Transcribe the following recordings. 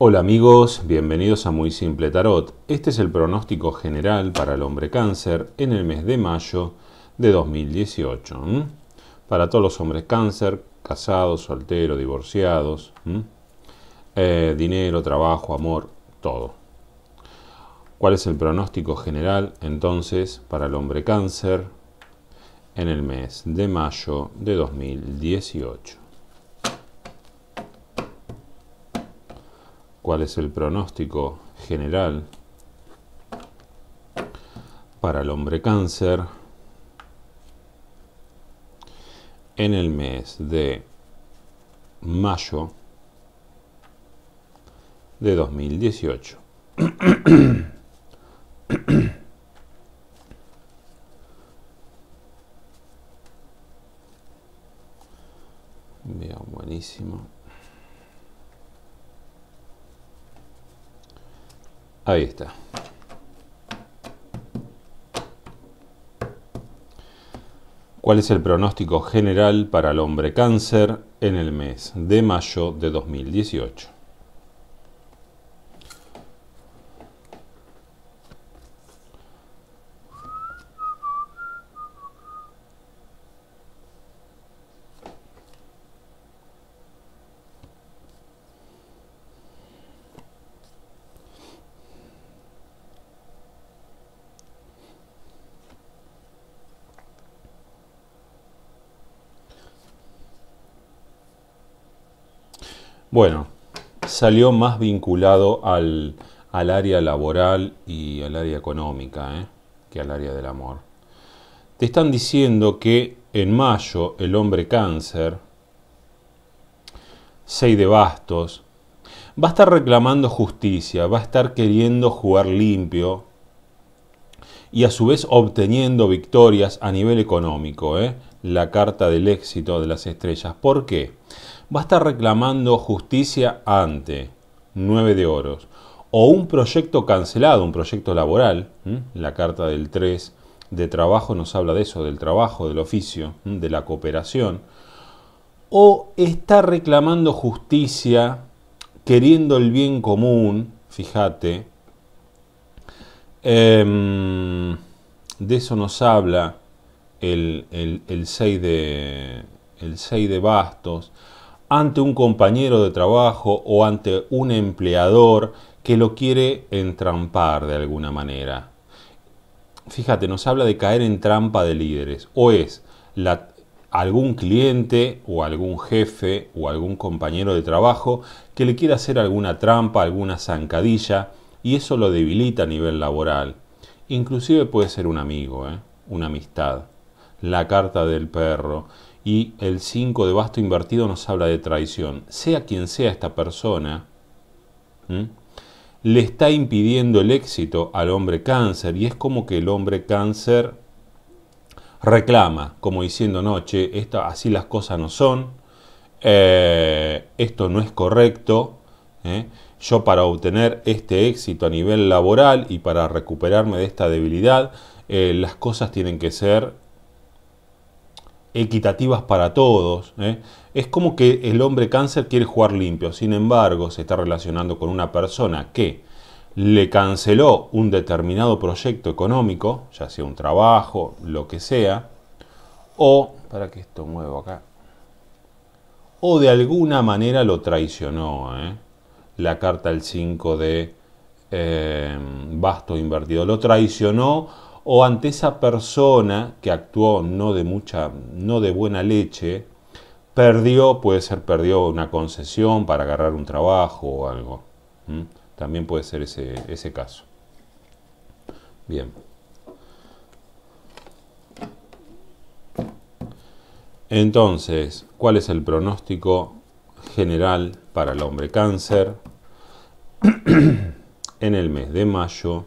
Hola amigos, bienvenidos a Muy Simple Tarot. Este es el pronóstico general para el hombre cáncer en el mes de mayo de 2018. Para todos los hombres cáncer, casados, solteros, divorciados, eh, dinero, trabajo, amor, todo. ¿Cuál es el pronóstico general entonces para el hombre cáncer en el mes de mayo de 2018? cuál es el pronóstico general para el hombre cáncer en el mes de mayo de 2018. Ahí está. ¿Cuál es el pronóstico general para el hombre cáncer en el mes de mayo de 2018? Bueno, salió más vinculado al, área laboral y al área económica ¿eh? que al área del amor. Te están diciendo que en mayo el hombre cáncer, 6 de bastos, va a estar reclamando justicia, va a estar queriendo jugar limpio y a su vez obteniendo victorias a nivel económico, ¿eh? la carta del éxito de las estrellas. ¿Por qué? va a estar reclamando justicia ante nueve de oros o un proyecto cancelado, un proyecto laboral, la carta del 3 de trabajo nos habla de eso, del trabajo, del oficio, de la cooperación, o está reclamando justicia, queriendo el bien común, fíjate, em, de eso nos habla el, de, el 6 de bastos, ante un compañero de trabajo o ante un empleador que lo quiere entrampar de alguna manera. Fíjate, nos habla de caer en trampa de líderes, o es algún cliente o algún jefe o algún compañero de trabajo que le quiera hacer alguna trampa, alguna zancadilla, y eso lo debilita a nivel laboral. Inclusive puede ser un amigo, ¿eh? una amistad, la carta del perro y el 5 de basto invertido nos habla de traición. Sea quien sea esta persona, le está impidiendo el éxito al hombre cáncer y es como que el hombre cáncer reclama, como diciendo, no, che, así las cosas no son, eh, esto no es correcto, ¿eh? yo para obtener este éxito a nivel laboral y para recuperarme de esta debilidad, eh, las cosas tienen que ser equitativas para todos. ¿eh? Es como que el hombre cáncer quiere jugar limpio, sin embargo se está relacionando con una persona que le canceló un determinado proyecto económico, ya sea un trabajo, lo que sea, o, para que esto muevo acá, o de alguna manera lo traicionó. ¿eh? La carta del 5 de eh, Basto Invertido lo traicionó o ante esa persona que actuó no de mucha, no de buena leche, perdió, puede ser perdió una concesión para agarrar un trabajo o algo. También puede ser ese caso. Bien. Entonces, ¿cuál es el pronóstico general para el hombre cáncer en el mes de mayo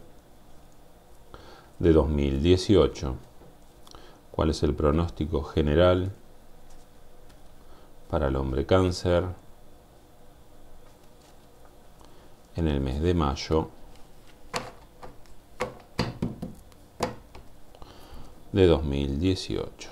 de 2018. ¿Cuál es el pronóstico general para el hombre cáncer en el mes de mayo de 2018?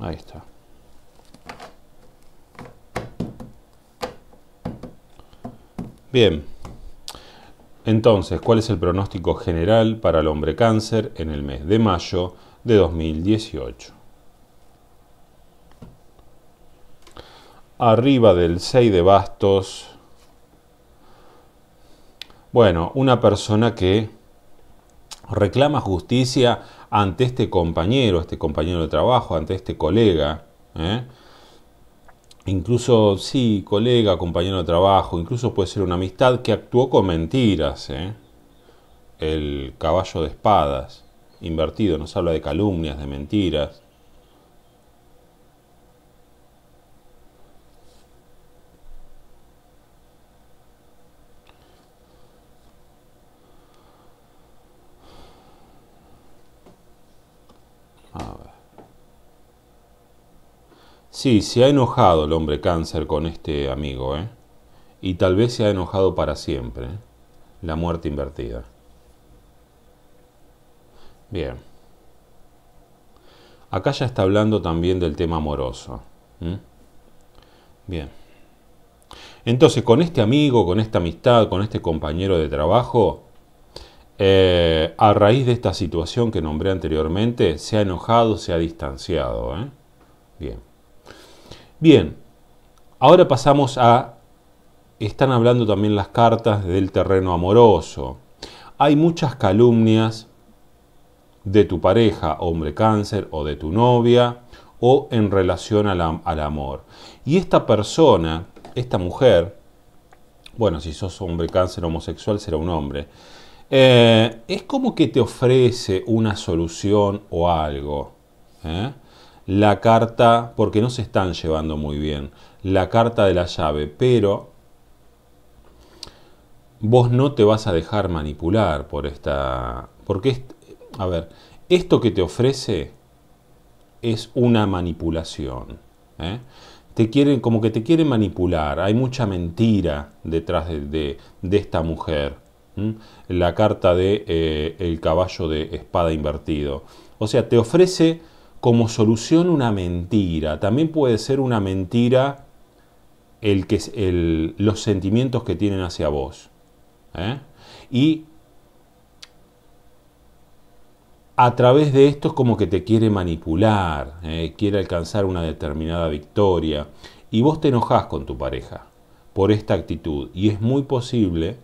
Ahí está. Bien. Entonces, ¿cuál es el pronóstico general para el hombre cáncer en el mes de mayo de 2018? Arriba del 6 de bastos. Bueno, una persona que reclama justicia ante este compañero, este compañero de trabajo, ante este colega. ¿eh? Incluso, sí, colega, compañero de trabajo, incluso puede ser una amistad que actuó con mentiras. ¿eh? El caballo de espadas, invertido, nos habla de calumnias, de mentiras. Sí, se ha enojado el hombre cáncer con este amigo, ¿eh? Y tal vez se ha enojado para siempre. ¿eh? La muerte invertida. Bien. Acá ya está hablando también del tema amoroso. Bien. Entonces, con este amigo, con esta amistad, con este compañero de trabajo, eh, a raíz de esta situación que nombré anteriormente, se ha enojado, se ha distanciado. ¿eh? Bien. Bien, ahora pasamos a... Están hablando también las cartas del terreno amoroso. Hay muchas calumnias de tu pareja, hombre cáncer, o de tu novia, o en relación al amor. Y esta persona, esta mujer, bueno, si sos hombre cáncer homosexual será un hombre, eh, es como que te ofrece una solución o algo. ¿eh? la carta, porque no se están llevando muy bien, la carta de la llave, pero vos no te vas a dejar manipular por esta... Porque, a ver, esto que te ofrece es una manipulación. ¿eh? Te quieren, como que te quieren manipular, hay mucha mentira detrás de, esta mujer. La carta de eh, el caballo de espada invertido. O sea, te ofrece como solución una mentira. También puede ser una mentira el que, el, los sentimientos que tienen hacia vos. ¿eh? Y a través de esto es como que te quiere manipular, ¿eh? quiere alcanzar una determinada victoria. Y vos te enojás con tu pareja por esta actitud. Y es muy posible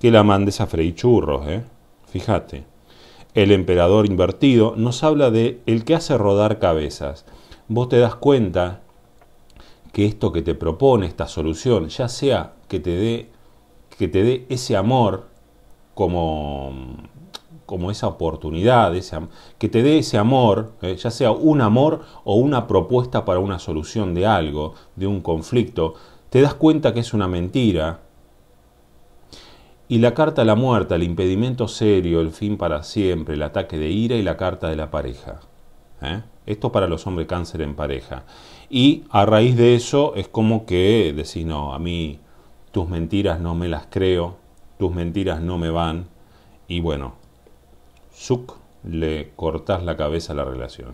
que la mandes a freír churros. ¿eh? Fíjate. El emperador invertido nos habla de el que hace rodar cabezas. Vos te das cuenta que esto que te propone esta solución, ya sea que te dé que te dé ese amor como como esa oportunidad, que te dé ese amor, eh, ya sea un amor o una propuesta para una solución de algo, de un conflicto, te das cuenta que es una mentira, y la carta a la muerta, el impedimento serio, el fin para siempre, el ataque de ira y la carta de la pareja. ¿eh? Esto para los hombres cáncer en pareja. Y a raíz de eso es como que decís, no, a mí tus mentiras no me las creo, tus mentiras no me van. Y bueno, suc, le cortás la cabeza a la relación.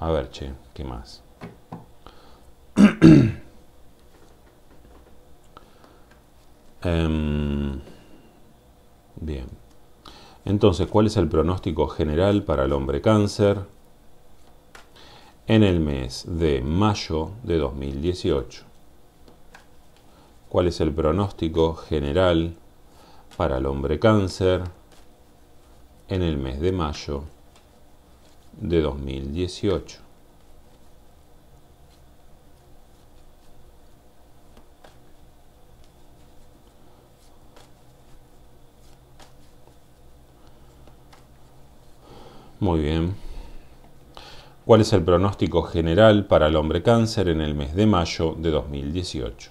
A ver, che, ¿qué más? Em, Bien. Entonces, ¿cuál es el pronóstico general para el hombre cáncer en el mes de mayo de 2018? ¿Cuál es el pronóstico general para el hombre cáncer en el mes de mayo de 2018? Muy bien. ¿Cuál es el pronóstico general para el hombre cáncer en el mes de mayo de 2018?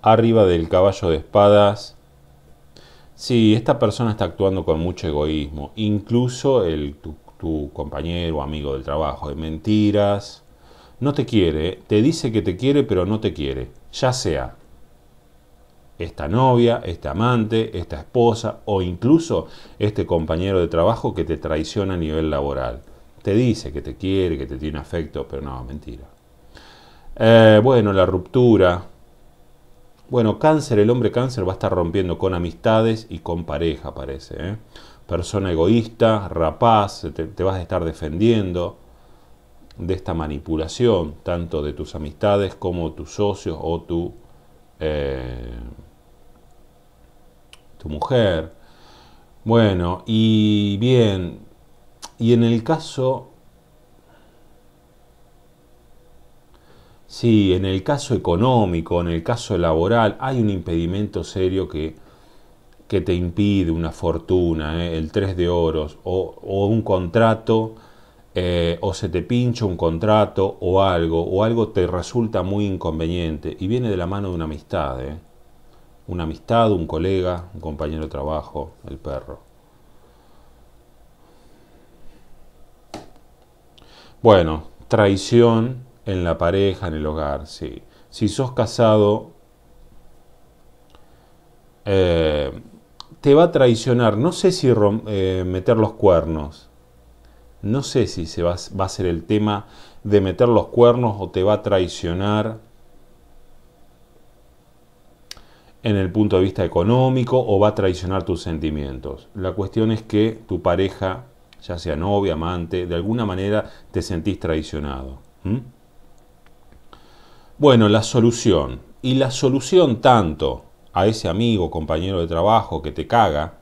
Arriba del caballo de espadas. Sí, esta persona está actuando con mucho egoísmo, incluso el, tu, tu compañero o amigo del trabajo, de mentiras. No te quiere, ¿eh? te dice que te quiere, pero no te quiere. Ya sea esta novia, este amante, esta esposa o incluso este compañero de trabajo que te traiciona a nivel laboral. Te dice que te quiere, que te tiene afecto, pero no, mentira. Eh, bueno, la ruptura. Bueno, cáncer, el hombre cáncer va a estar rompiendo con amistades y con pareja, parece. ¿eh? Persona egoísta, rapaz, te vas a estar defendiendo de esta manipulación, tanto de tus amistades como tus socios o tu eh, tu mujer. Bueno, y bien, y en el caso... si en el caso económico, en el caso laboral, hay un impedimento serio que, que te impide una fortuna, ¿eh? el 3 de oros, o un contrato eh, o se te pincha un contrato o algo, o algo te resulta muy inconveniente y viene de la mano de una amistad, ¿eh? una amistad, un colega, un compañero de trabajo, el perro. Bueno, traición en la pareja, en el hogar, sí. Si sos casado, eh, te va a traicionar, no sé si eh, meter los cuernos, no sé si se va, a ser el tema de meter los cuernos o te va a traicionar en el punto de vista económico o va a traicionar tus sentimientos. La cuestión es que tu pareja, ya sea novia, amante, de alguna manera te sentís traicionado. Bueno, la solución. Y la solución tanto a ese amigo, compañero de trabajo que te caga,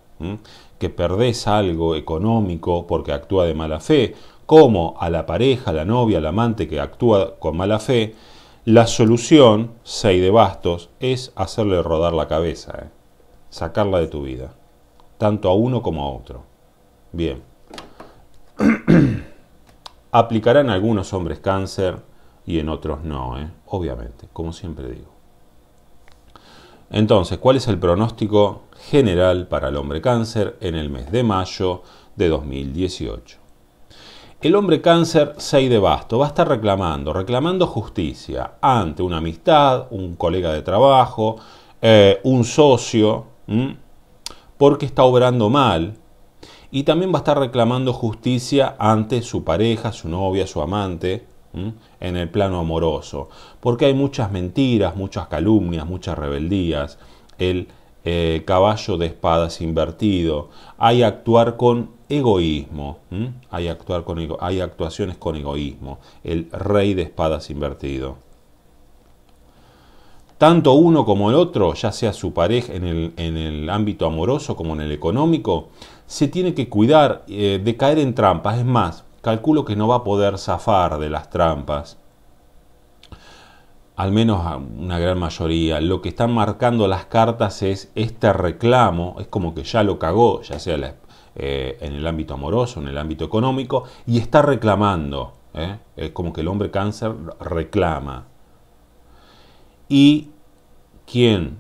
que perdés algo económico porque actúa de mala fe, como a la pareja, la novia, al amante que actúa con mala fe, la solución, 6 de bastos, es hacerle rodar la cabeza, eh, sacarla de tu vida, tanto a uno como a otro. Bien. Aplicarán algunos hombres cáncer y en otros no, eh? obviamente, como siempre digo. Entonces, ¿cuál es el pronóstico general para el hombre cáncer en el mes de mayo de 2018? El hombre cáncer 6 de basto va a estar reclamando, reclamando justicia ante una amistad, un colega de trabajo, eh, un socio, porque está obrando mal. Y también va a estar reclamando justicia ante su pareja, su novia, su amante, en el plano amoroso, porque hay muchas mentiras, muchas calumnias, muchas rebeldías, el eh, caballo de espadas invertido, hay actuar con egoísmo, hay, actuar con hay actuaciones con egoísmo, el rey de espadas invertido tanto uno como el otro, ya sea su pareja en el, en el, ámbito amoroso como en el económico, se tiene que cuidar eh, de caer en trampas. Es más, calculo que no va a poder zafar de las trampas. Al menos a una gran mayoría. Lo que están marcando las cartas es este reclamo, es como que ya lo cagó, ya sea eh, en el ámbito amoroso, en el ámbito económico, y está reclamando. ¿eh? Es como que el hombre cáncer reclama. Y quien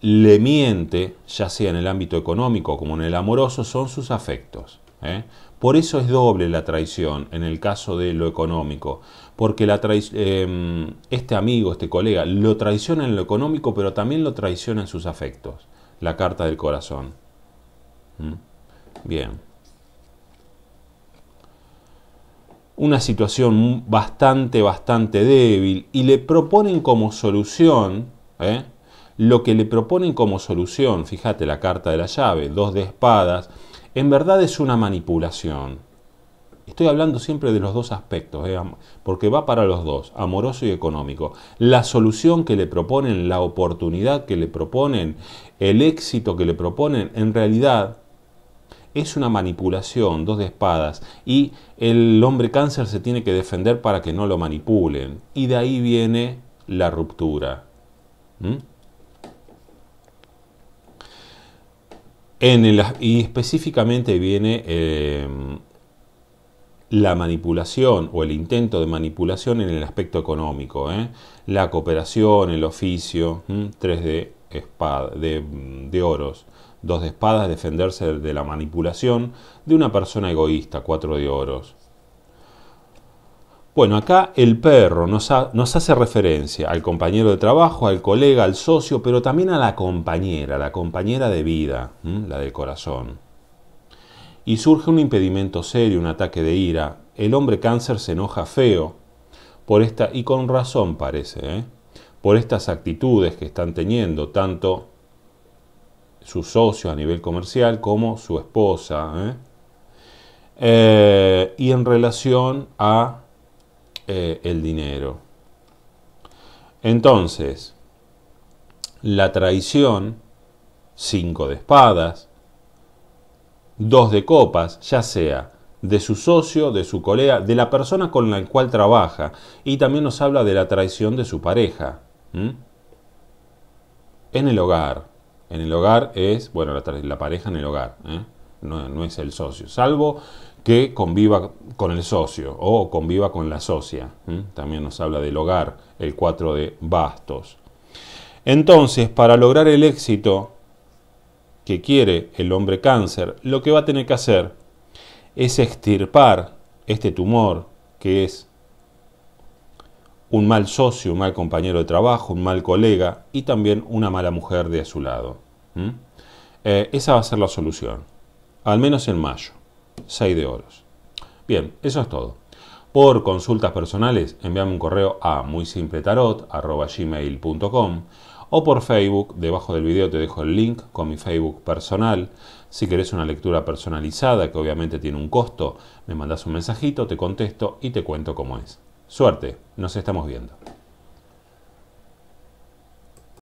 le miente, ya sea en el ámbito económico como en el amoroso, son sus afectos. ¿eh? Por eso es doble la traición en el caso de lo económico, porque la eh, este amigo, este colega, lo traiciona en lo económico, pero también lo traiciona en sus afectos, la carta del corazón. ¿Mm? Bien. Una situación bastante, bastante débil y le proponen como solución, ¿eh? lo que le proponen como solución, fíjate la carta de la llave, dos de espadas, en verdad es una manipulación. Estoy hablando siempre de los dos aspectos, eh, porque va para los dos, amoroso y económico. La solución que le proponen, la oportunidad que le proponen, el éxito que le proponen, en realidad es una manipulación, dos de espadas, y el hombre cáncer se tiene que defender para que no lo manipulen. Y de ahí viene la ruptura. y específicamente viene eh, la manipulación o el intento de manipulación en el aspecto económico, ¿eh? la cooperación, el oficio, tres de, mm, de, oros, dos de espadas, defenderse de la manipulación de una persona egoísta, cuatro de oros. Bueno, acá el perro nos, hace referencia al compañero de trabajo, al colega, al socio, pero también a la compañera, la compañera de vida, la del corazón. Y surge un impedimento serio, un ataque de ira. El hombre cáncer se enoja feo por esta, y con razón parece, ¿eh? por estas actitudes que están teniendo tanto su socio a nivel comercial como su esposa. ¿eh? Eh, y en relación a eh, el dinero. Entonces, la traición, 5 de espadas, 2 de copas, ya sea de su socio, de su colega, de la persona con la cual trabaja, y también nos habla de la traición de su pareja. En el hogar. En el hogar es, bueno, la, pareja en el hogar, ¿eh? no es el socio, salvo que conviva con el socio o conviva con la socia. También nos habla del hogar, el 4 de bastos. Entonces, para lograr el éxito que quiere el hombre cáncer, lo que va a tener que hacer es extirpar este tumor que es un mal socio, un mal compañero de trabajo, un mal colega y también una mala mujer de a su lado. Eh, esa va a ser la solución, al menos en mayo. 6 de oros. Bien, eso es todo. Por consultas personales, envíame un correo a muy o por Facebook, debajo del video te dejo el link con mi Facebook personal. Si querés una lectura personalizada, que obviamente tiene un costo, me mandas un mensajito, te contesto y te cuento cómo es. Suerte, nos estamos viendo.